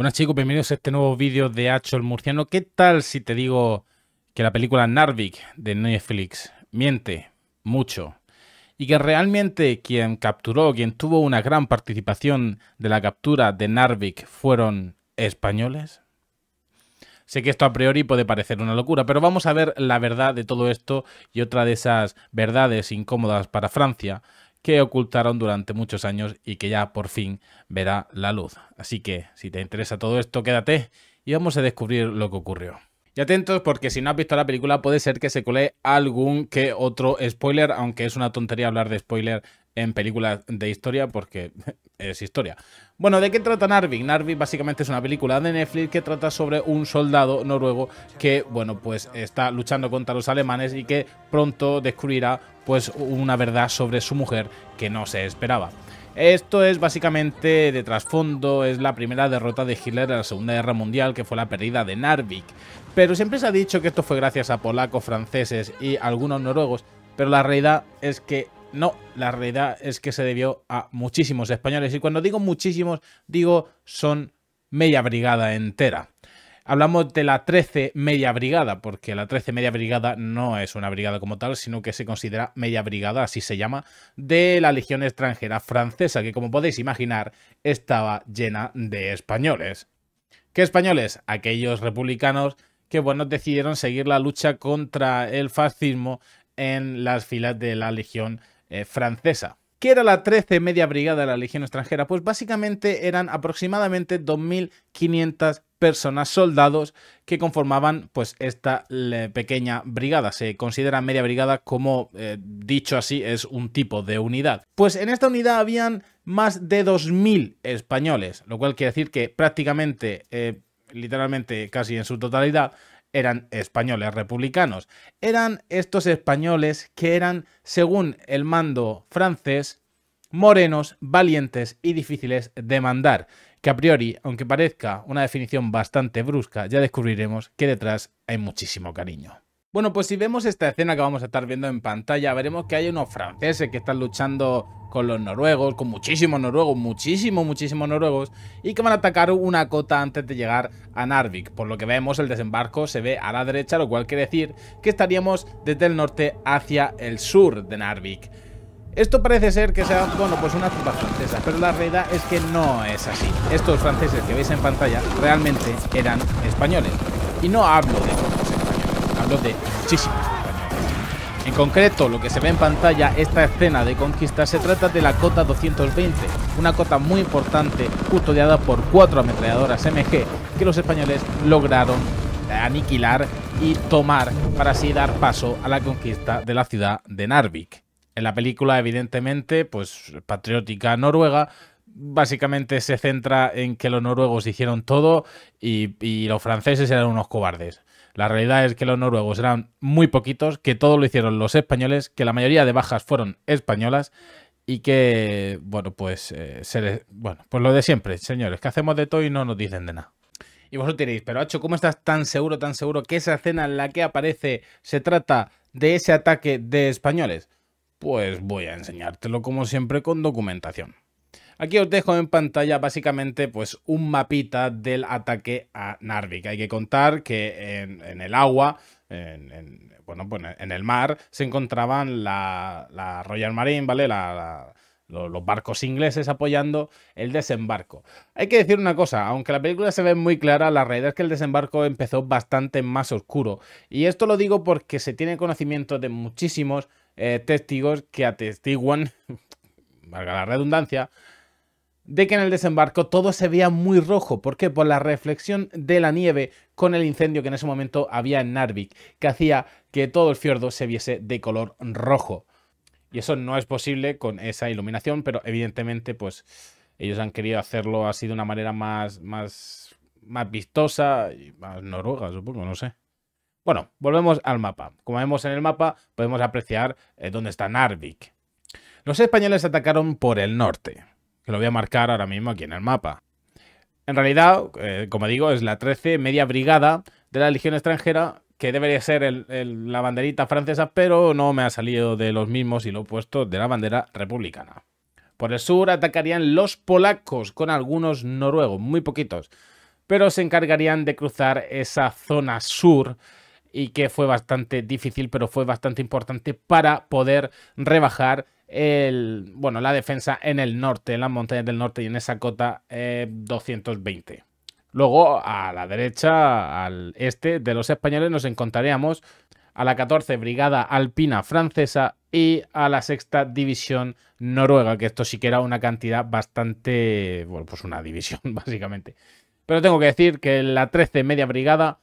Buenas chicos, bienvenidos a este nuevo vídeo de Hacho el Murciano. ¿Qué tal si te digo que la película Narvik de Netflix miente mucho? Y que realmente quien capturó, quien tuvo una gran participación de la captura de Narvik fueron españoles. Sé que esto a priori puede parecer una locura, pero vamos a ver la verdad de todo esto y otra de esas verdades incómodas para Francia que ocultaron durante muchos años y que ya por fin verá la luz. Así que si te interesa todo esto, quédate y vamos a descubrir lo que ocurrió. Y atentos porque si no has visto la película puede ser que se cole algún que otro spoiler, aunque es una tontería hablar de spoiler en películas de historia porque es historia. Bueno, ¿de qué trata Narvik? Narvik básicamente es una película de Netflix que trata sobre un soldado noruego que, bueno, pues está luchando contra los alemanes y que pronto descubrirá pues una verdad sobre su mujer que no se esperaba. Esto es básicamente de trasfondo, es la primera derrota de Hitler en la Segunda Guerra Mundial, que fue la pérdida de Narvik. Pero siempre se ha dicho que esto fue gracias a polacos, franceses y algunos noruegos, pero la realidad es que no, la realidad es que se debió a muchísimos españoles. Y cuando digo muchísimos, digo son media brigada entera. Hablamos de la 13 Media Brigada, porque la 13 Media Brigada no es una brigada como tal, sino que se considera Media Brigada, así se llama, de la Legión extranjera francesa, que como podéis imaginar estaba llena de españoles. ¿Qué españoles? Aquellos republicanos que, bueno, decidieron seguir la lucha contra el fascismo en las filas de la Legión eh, francesa. ¿Qué era la 13 Media Brigada de la Legión Extranjera? Pues básicamente eran aproximadamente 2.500 personas, soldados, que conformaban pues esta pequeña brigada. Se considera Media Brigada como, eh, dicho así, es un tipo de unidad. Pues en esta unidad habían más de 2.000 españoles, lo cual quiere decir que prácticamente... Eh, literalmente casi en su totalidad, eran españoles republicanos. Eran estos españoles que eran, según el mando francés, morenos, valientes y difíciles de mandar, que a priori, aunque parezca una definición bastante brusca, ya descubriremos que detrás hay muchísimo cariño. Bueno, pues si vemos esta escena que vamos a estar viendo en pantalla, veremos que hay unos franceses que están luchando con los noruegos, con muchísimos noruegos, muchísimos, muchísimos noruegos, y que van a atacar una cota antes de llegar a Narvik. Por lo que vemos, el desembarco se ve a la derecha, lo cual quiere decir que estaríamos desde el norte hacia el sur de Narvik. Esto parece ser que sea, bueno, pues una tropa francesa, pero la realidad es que no es así. Estos franceses que veis en pantalla realmente eran españoles. Y no hablo de de En concreto, lo que se ve en pantalla, esta escena de conquista, se trata de la cota 220, una cota muy importante custodiada por cuatro ametralladoras MG que los españoles lograron aniquilar y tomar para así dar paso a la conquista de la ciudad de Narvik. En la película, evidentemente, pues patriótica noruega, básicamente se centra en que los noruegos hicieron todo y los franceses eran unos cobardes. La realidad es que los noruegos eran muy poquitos, que todo lo hicieron los españoles, que la mayoría de bajas fueron españolas y que, bueno, pues, eh, bueno, pues lo de siempre, señores, que hacemos de todo y no nos dicen de nada. Y vosotros diréis, pero hecho ¿cómo estás tan seguro, tan seguro que esa escena en la que aparece se trata de ese ataque de españoles? Pues voy a enseñártelo como siempre con documentación. Aquí os dejo en pantalla básicamente pues un mapita del ataque a Narvik. Hay que contar que en, el agua en, bueno, pues, en el mar se encontraban la, Royal Marine, ¿vale? los, barcos ingleses apoyando el desembarco. Hay que decir una cosa, aunque la película se ve muy clara, la realidad es que el desembarco empezó bastante más oscuro. Y esto lo digo porque se tiene conocimiento de muchísimos eh, testigos que atestiguan, valga la redundancia, de que en el desembarco todo se veía muy rojo. ¿Por qué? Por la reflexión de la nieve con el incendio que en ese momento había en Narvik, que hacía que todo el fiordo se viese de color rojo. Y eso no es posible con esa iluminación, pero evidentemente pues ellos han querido hacerlo así de una manera más, más, más vistosa, y más noruega supongo, no sé. Bueno, volvemos al mapa. Como vemos en el mapa, podemos apreciar eh, dónde está Narvik. Los españoles atacaron por el norte, que lo voy a marcar ahora mismo aquí en el mapa. En realidad, eh, como digo, es la 13 Media Brigada de la Legión Extranjera, que debería ser la banderita francesa, pero no me ha salido de los mismos y lo he puesto de la bandera republicana. Por el sur atacarían los polacos con algunos noruegos, muy poquitos, pero se encargarían de cruzar esa zona sur y que fue bastante difícil, pero fue bastante importante para poder rebajar el, bueno, la defensa en el norte, en las montañas del norte y en esa cota 220. Eh, Luego, a la derecha, al este de los españoles, nos encontraríamos a la 14 Brigada Alpina Francesa y a la sexta División Noruega, que esto sí que era una cantidad bastante, bueno, pues una división básicamente. Pero tengo que decir que la 13 Media Brigada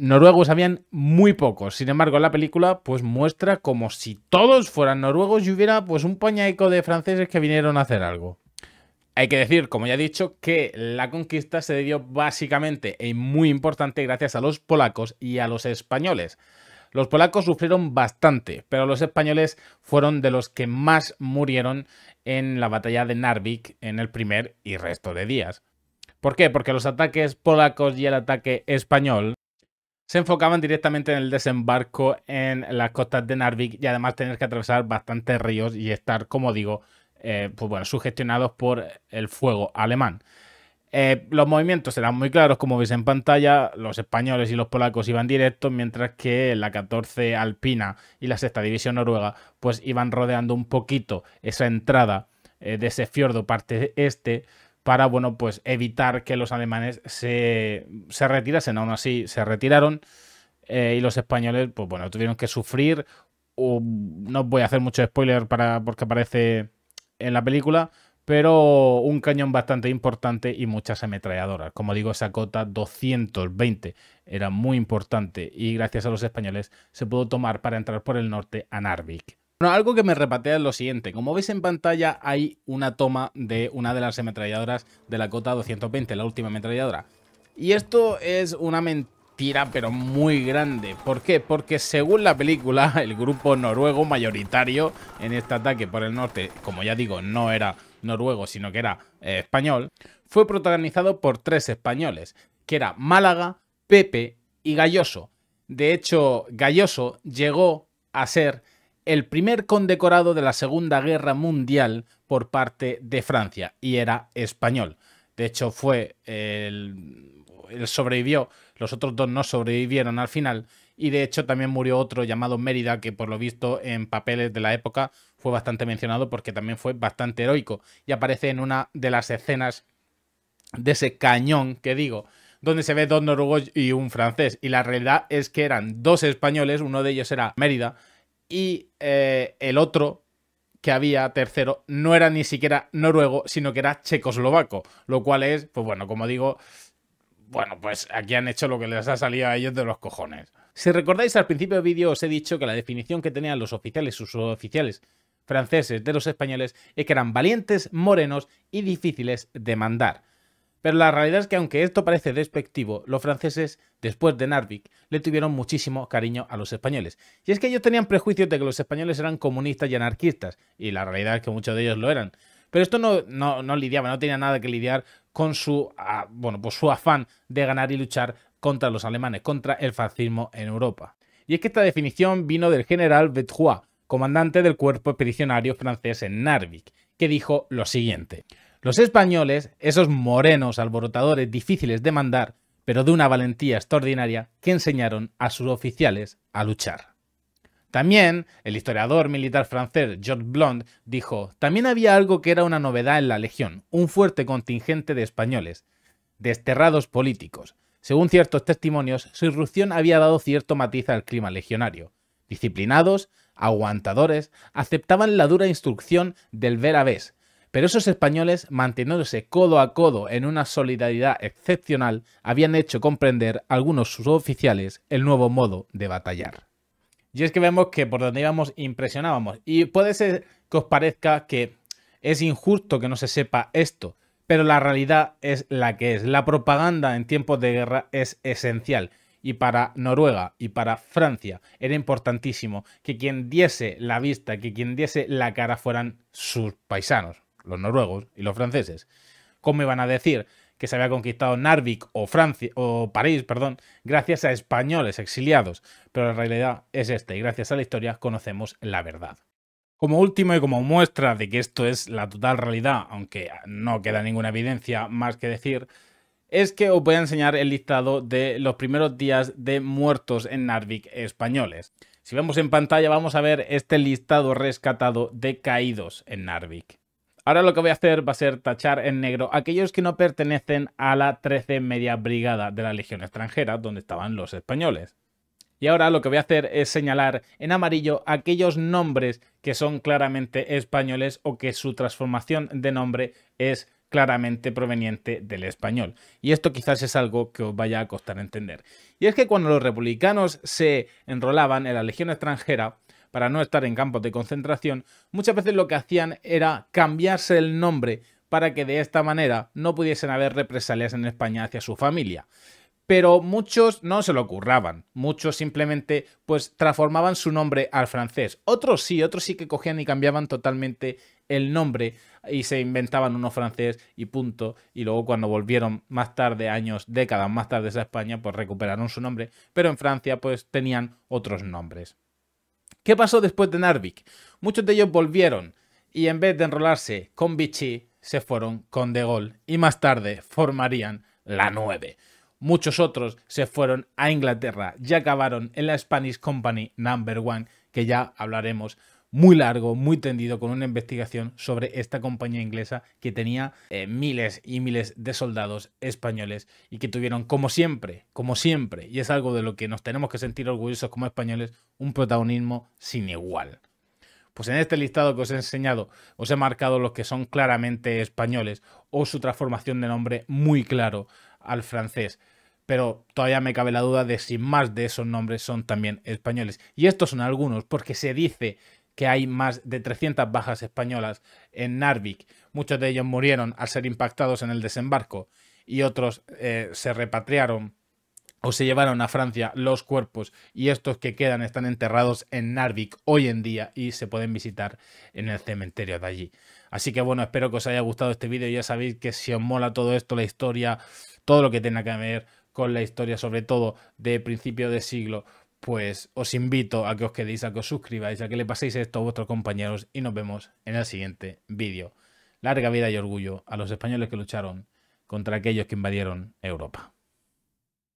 noruegos habían muy pocos. Sin embargo, la película pues muestra como si todos fueran noruegos y hubiera pues un pañaico de franceses que vinieron a hacer algo. Hay que decir, como ya he dicho, que la conquista se dio básicamente y muy importante gracias a los polacos y a los españoles. Los polacos sufrieron bastante, pero los españoles fueron de los que más murieron en la batalla de Narvik en el primer y resto de días. ¿Por qué? Porque los ataques polacos y el ataque español se enfocaban directamente en el desembarco en las costas de Narvik y además tener que atravesar bastantes ríos y estar, como digo, eh, pues bueno, sugestionados por el fuego alemán. Eh, los movimientos eran muy claros, como veis en pantalla, los españoles y los polacos iban directos, mientras que la 14 Alpina y la sexta División Noruega pues iban rodeando un poquito esa entrada eh, de ese fiordo parte este para, bueno, pues evitar que los alemanes se, se retirasen. Aún así, se retiraron eh, y los españoles, pues bueno, tuvieron que sufrir. no voy a hacer mucho spoiler para, porque aparece en la película, pero un cañón bastante importante y muchas ametralladoras. Como digo, esa cota 220 era muy importante y gracias a los españoles se pudo tomar para entrar por el norte a Narvik. Bueno, algo que me repatea es lo siguiente. Como veis en pantalla hay una toma de una de las ametralladoras de la Cota 220, la última ametralladora. Y esto es una mentira, pero muy grande. ¿Por qué? Porque según la película, el grupo noruego mayoritario en este ataque por el norte, como ya digo, no era noruego, sino que era eh, español, fue protagonizado por tres españoles, que era Málaga, Pepe y Galloso. De hecho, Galloso llegó a ser el primer condecorado de la Segunda Guerra Mundial por parte de Francia y era español. De hecho, fue el, sobrevivió, los otros dos no sobrevivieron al final y de hecho también murió otro llamado Mérida que por lo visto en papeles de la época fue bastante mencionado porque también fue bastante heroico y aparece en una de las escenas de ese cañón que digo donde se ve dos noruegos y un francés. Y la realidad es que eran dos españoles, uno de ellos era Mérida, y eh, el otro que había tercero no era ni siquiera noruego, sino que era checoslovaco, lo cual es, pues bueno, como digo, bueno, pues aquí han hecho lo que les ha salido a ellos de los cojones. Si recordáis al principio del vídeo os he dicho que la definición que tenían los oficiales, sus oficiales franceses de los españoles, es que eran valientes, morenos y difíciles de mandar. Pero la realidad es que aunque esto parece despectivo, los franceses, después de Narvik, le tuvieron muchísimo cariño a los españoles. Y es que ellos tenían prejuicios de que los españoles eran comunistas y anarquistas, y la realidad es que muchos de ellos lo eran. Pero esto no, no, lidiaba, no tenía nada que lidiar con su, ah, bueno, pues su afán de ganar y luchar contra los alemanes, contra el fascismo en Europa. Y es que esta definición vino del general Betrois, comandante del cuerpo expedicionario francés en Narvik, que dijo lo siguiente. Los españoles, esos morenos alborotadores difíciles de mandar, pero de una valentía extraordinaria, que enseñaron a sus oficiales a luchar. También el historiador militar francés George Blond dijo, también había algo que era una novedad en la Legión, un fuerte contingente de españoles, desterrados políticos. Según ciertos testimonios, su irrupción había dado cierto matiz al clima legionario. Disciplinados, aguantadores, aceptaban la dura instrucción del ver a pero esos españoles, manteniéndose codo a codo en una solidaridad excepcional, habían hecho comprender a algunos oficiales el nuevo modo de batallar. Y es que vemos que por donde íbamos impresionábamos. Y puede ser que os parezca que es injusto que no se sepa esto, pero la realidad es la que es. La propaganda en tiempos de guerra es esencial. Y para Noruega y para Francia era importantísimo que quien diese la vista, que quien diese la cara fueran sus paisanos, los noruegos y los franceses, ¿cómo me van a decir que se había conquistado Narvik o, Francia, o París perdón, gracias a españoles exiliados? Pero la realidad es esta y gracias a la historia conocemos la verdad. Como último y como muestra de que esto es la total realidad, aunque no queda ninguna evidencia más que decir, es que os voy a enseñar el listado de los primeros días de muertos en Narvik españoles. Si vemos en pantalla vamos a ver este listado rescatado de caídos en Narvik. Ahora lo que voy a hacer va a ser tachar en negro aquellos que no pertenecen a la 13 Media Brigada de la Legión Extranjera, donde estaban los españoles. Y ahora lo que voy a hacer es señalar en amarillo aquellos nombres que son claramente españoles o que su transformación de nombre es claramente proveniente del español. Y esto quizás es algo que os vaya a costar entender. Y es que cuando los republicanos se enrolaban en la Legión extranjera, para no estar en campos de concentración, muchas veces lo que hacían era cambiarse el nombre para que de esta manera no pudiesen haber represalias en España hacia su familia. Pero muchos no se lo curraban, muchos simplemente pues transformaban su nombre al francés. Otros sí, otros sí que cogían y cambiaban totalmente el nombre y se inventaban uno francés y punto. Y luego cuando volvieron más tarde, años, décadas más tarde a España, pues recuperaron su nombre, pero en Francia pues tenían otros nombres. ¿Qué pasó después de Narvik? Muchos de ellos volvieron y en vez de enrolarse con Vichy, se fueron con De Gaulle y más tarde formarían la 9. Muchos otros se fueron a Inglaterra y acabaron en la Spanish Company Number One, que ya hablaremos muy largo, muy tendido, con una investigación sobre esta compañía inglesa que tenía eh, miles y miles de soldados españoles y que tuvieron, como siempre, como siempre, y es algo de lo que nos tenemos que sentir orgullosos como españoles, un protagonismo sin igual. Pues en este listado que os he enseñado, os he marcado los que son claramente españoles o su transformación de nombre muy claro al francés pero todavía me cabe la duda de si más de esos nombres son también españoles. Y estos son algunos, porque se dice que hay más de 300 bajas españolas en Narvik. Muchos de ellos murieron al ser impactados en el desembarco y otros eh, se repatriaron o se llevaron a Francia los cuerpos y estos que quedan están enterrados en Narvik hoy en día y se pueden visitar en el cementerio de allí. Así que bueno, espero que os haya gustado este vídeo. Ya sabéis que si os mola todo esto, la historia, todo lo que tenga que ver con la historia, sobre todo de principio de siglo, pues os invito a que os quedéis, a que os suscribáis, a que le paséis esto a vuestros compañeros y nos vemos en el siguiente vídeo. Larga vida y orgullo a los españoles que lucharon contra aquellos que invadieron Europa.